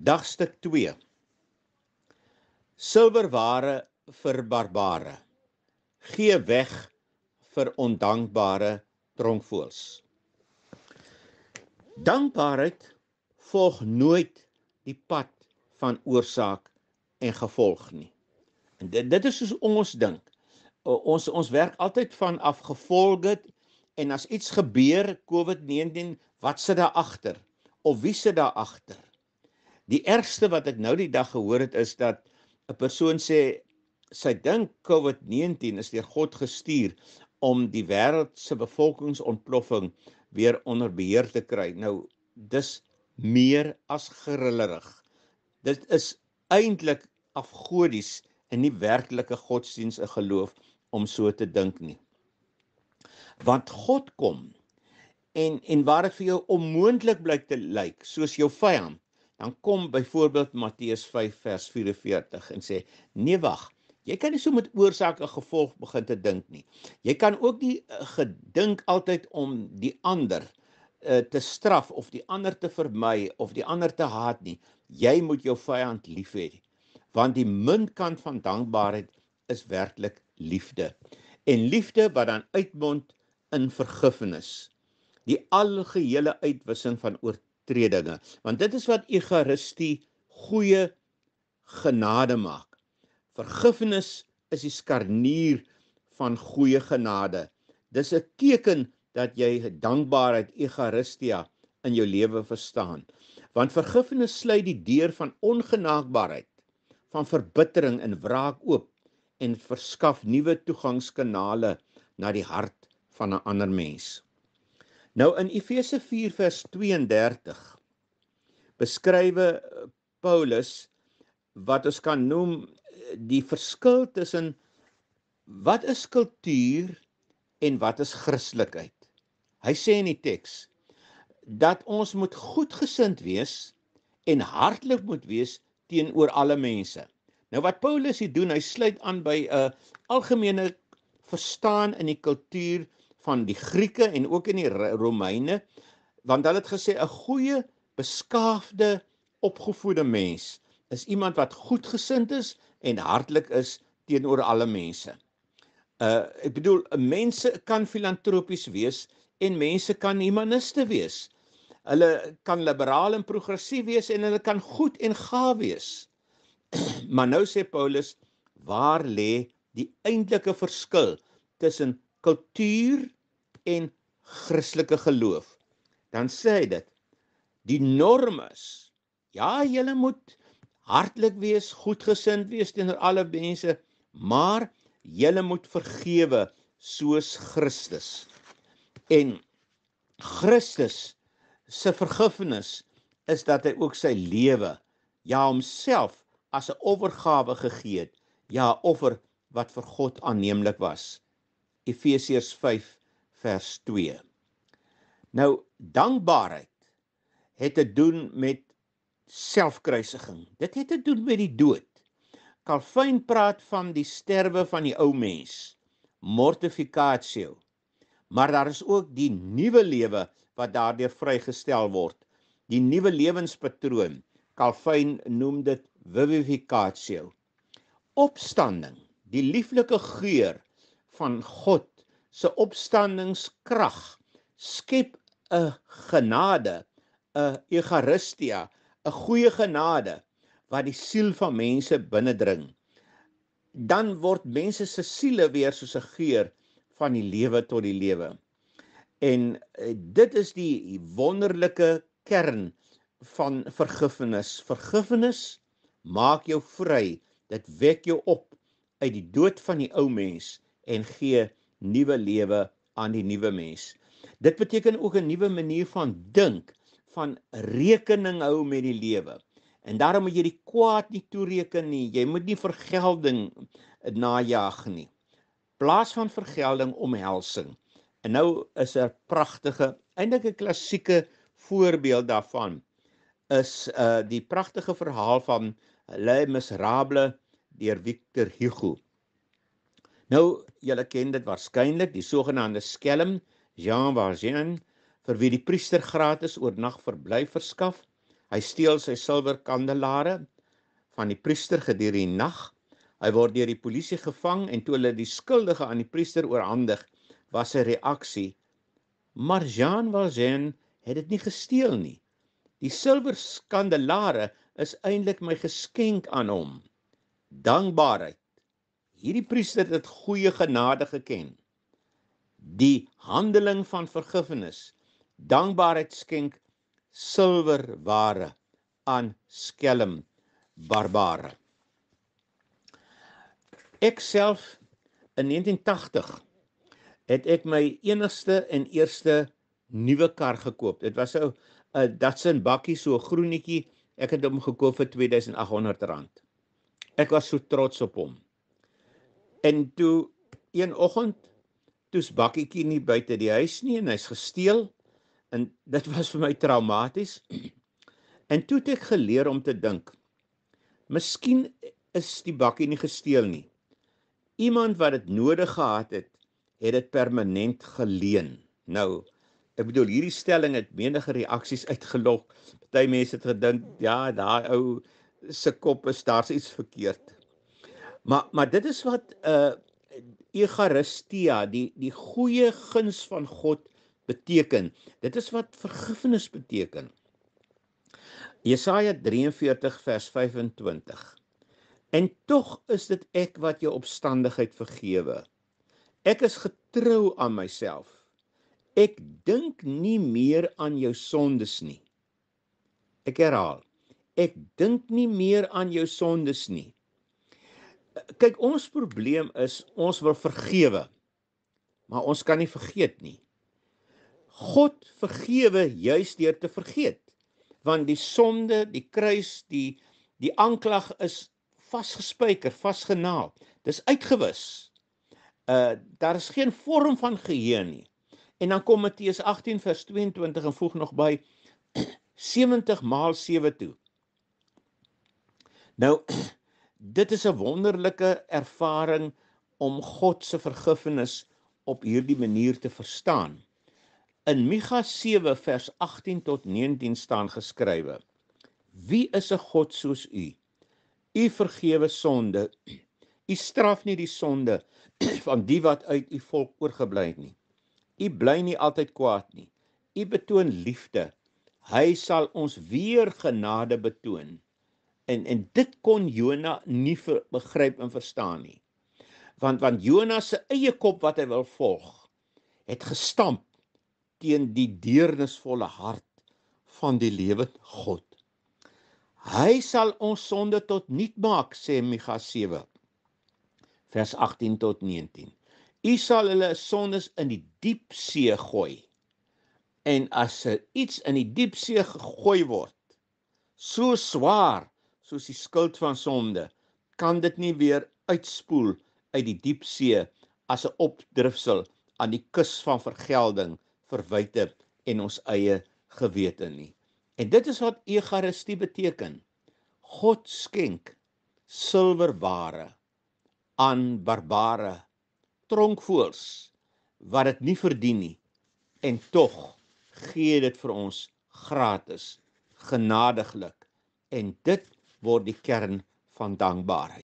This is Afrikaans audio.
Dagstuk 2. Silverware vir barbare. Gee weg vir ondankbare tronkvoels. Dankbaarheid volg nooit die pad van oorsaak en gevolg nie. En dit dit is soos ons dink. Ons ons werk altyd van af gevolge en as iets gebeur, COVID-19, wat sit daar agter? Of wie sit daar agter? Die ergste wat ek nou die dag gehoor het is dat 'n persoon sê sy dink COVID-19 is deur God gestuur om die wêreld se bevolkingsontploffing weer onder beheer te kry. Nou dis meer as gerillerig. Dit is eintlik afgodies en nie werklike godsdiens 'n geloof om so te dink nie. Want God kom en en waar dit vir jou onmoontlik blyk te lyk soos jou vyand Dan kom byvoorbeeld Matteus 5 vers 44 en sê: "Nee wag, jy kan nie so met oorsaak en gevolg begin te dink nie. Jy kan ook nie eh, gedink altyd om die ander uh, te straf of die ander te vermy of die ander te haat nie. Jy moet jou vyand lief hê, want die muntkant van dankbaarheid is werklik liefde. En liefde wat dan uitmond in vergifnis. Die algehele uitwissing van oortreding oortredinge want dit is wat egaristie goeie genade maak vergifnis is die skarnier van goeie genade dis 'n teken dat jy dankbaarheid egaristia in jou lewe verstaan want vergifnis sluit die deur van ongenaakbaarheid van verbittering en wraak oop en verskaf nuwe toegangskanale na die hart van 'n ander mens Nou in Efese 4 vers 32 beskrywe eh, Paulus wat ons kan noem eh, die verskil tussen wat is kultuur en wat is Christelikheid. Hy sê in die teks dat ons moet goedgesind wees en hartlik moet wees teenoor alle mense. Nou wat Paulus hier doen, hy sluit aan by 'n eh, algemene verstaan in die kultuur van die Grieke en ook in die Romeine want hulle het gesê 'n goeie beskaafde opgevoede mens is iemand wat goedgesind is en hartlik is teenoor alle mense. Uh ek bedoel mense kan filantropies wees en mense kan humaniste wees. Hulle kan liberaal en progressief wees en hulle kan goed en gaaf wees. maar nou sê Paulus, waar lê die eintlike verskil tussen kultuur en Christelike geloof. Dan sê hy dit. Die norm is ja, jy moet hartlik wees, goedgesind wees teenoor alle mense, maar jy moet vergewe soos Christus. En Christus se vergifnis is dat hy ook sy lewe ja homself as 'n offergawe gegee het, ja offer wat vir God aanneemlik was. Efesiërs 5 vers 2. Nou dankbaarheid het te doen met selfkruisiging. Dit het te doen met die dood. Calvin praat van die sterwe van die ou mens, mortificatio. Maar daar is ook die nuwe lewe wat daardeur vrygestel word, die nuwe lewenspatroon. Calvin noem dit vivificatio. Opstanding, die lieflike geur van God se opstandingskrag skep 'n genade, 'n egaristia, 'n goeie genade wat die siel van mense binnendring. Dan word mense se siele weer soos 'n geur van die lewe tot die lewe. En eh, dit is die wonderlike kern van vergifnis. Vergifnis maak jou vry. Dit wek jou op uit die dood van die ou mens en gee nuwe lewe aan die nuwe mens. Dit beteken ook 'n nuwe manier van dink, van rekening hou met die lewe. En daarom moet jy die kwaad nie toereken nie. Jy moet nie vergelding najag nie. Plaas van vergelding omhelsing. En nou is 'n er pragtige, eintlik 'n klassieke voorbeeld daarvan is uh die pragtige verhaal van Le Miserable deur Victor Hugo. Nou julle ken dit waarskynlik, die sogenaamde skelm Jean Valjean vir wie die priester gratis oornag verblyf verskaf. Hy steel sy silwer kandelare van die priester gedurende die nag. Hy word deur die polisie gevang en toe hulle die skuldige aan die priester oorhandig, was sy reaksie: "Maar Jean Valjean het dit nie gesteel nie. Die silwer kandelare is eintlik my geskenk aan hom." Dankbaarheid hierdie priester het goeie genade geken. Die handeling van vergifnis, dankbaarheid skenk silwerware aan skelm barbare. Ek self in 1980 het ek my enigste en eerste nuwe kar gekoop. Dit was ou 'n eh, Datsun bakkie so groenetjie. Ek het hom gekoop vir R2800. Ek was so trots op hom. En toe een oggend toes bakkietjie nie buite die huis nie en hy's gesteel en dit was vir my traumaties. En toe het ek geleer om te dink. Miskien is die bakkie nie gesteel nie. Iemand wat dit nodig gehad het, het dit permanent geleen. Nou, ek bedoel hierdie stelling het menige reaksies uitgelok. Party mense het gedink, ja, daai ou se kop is daar's iets verkeerd. Maar maar dit is wat 'n uh, eh, egaristia, die die goeie guns van God beteken. Dit is wat vergifnis beteken. Jesaja 43 vers 25. En tog is dit ek wat jou opstandigheid vergewe. Ek is getrou aan myself. Ek dink nie meer aan jou sondes nie. Ek herhaal. Ek dink nie meer aan jou sondes nie kyk ons probleem is ons wil vergewe. Maar ons kan nie vergeet nie. God vergewe juis deur te vergeet. Want die sonde, die kruis, die die aanklag is vasgespijker, vasgenaal. Dis uitgewis. Uh daar is geen vorm van geheue nie. En dan kom Matteus 18 vers 22 en voeg nog by 70 maal 7 toe. Nou dit is 'n wonderlike ervaring om God se vergifnis op hierdie manier te verstaan. In Micha 7 vers 18 tot 19 staan geskrywe: Wie is 'n God soos U? U vergewe sonde. U straf nie die sonde van die wat uit U volk oorgebly het nie. U bly nie altyd kwaad nie. U betoon liefde. Hy sal ons weer genade betoon en en dit kon Jona nie ver, begryp en verstaan nie. Want want Jona se eie kop wat hy wil volg het gestamp teen die deernisvolle hart van die lewende God. Hy sal ons sonde tot niet maak sê Mikha 7 vers 18 tot 19. U sal hulle sondes in die diep see gooi. En as er iets in die diep see gegooi word, so swaar soos die skuld van sonde, kan dit nie weer uitspoel uit die diep see as 'n opdrifsel aan die kus van vergelding, verwyte en ons eie gewete nie. En dit is wat egaristie beteken. God skenk silwerware aan barbare tronkvoels wat dit nie verdien nie en tog gee dit vir ons gratis genadiglik en dit word die kern van dankbaarheid.